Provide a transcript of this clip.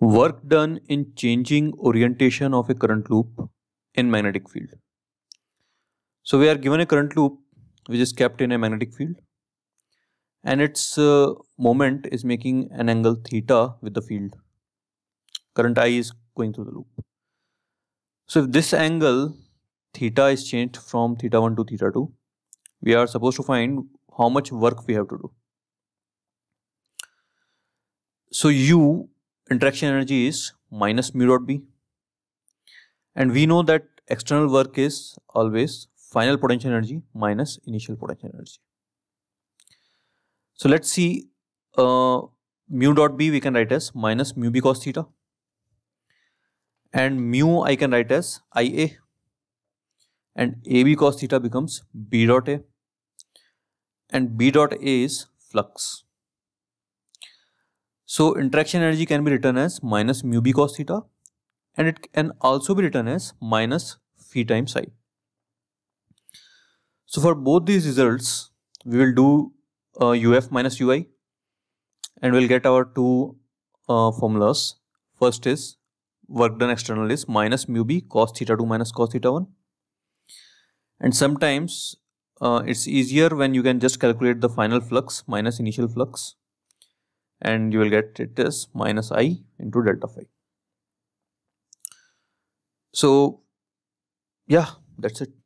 work done in changing orientation of a current loop in magnetic field. So we are given a current loop which is kept in a magnetic field and its uh, moment is making an angle theta with the field. Current I is going through the loop. So if this angle theta is changed from theta 1 to theta 2, we are supposed to find how much work we have to do. So U interaction energy is minus mu dot B. And we know that external work is always final potential energy minus initial potential energy. So let's see uh, mu dot B we can write as minus mu B cos theta. And mu I can write as IA. And AB cos theta becomes B dot A. And B dot A is flux. So interaction energy can be written as minus mu b cos theta and it can also be written as minus phi times psi. So for both these results, we will do uh, UF minus UI and we'll get our two uh, formulas. First is work done external is minus mu b cos theta 2 minus cos theta 1 and sometimes uh, it's easier when you can just calculate the final flux minus initial flux and you will get it is minus i into delta phi. So yeah, that's it.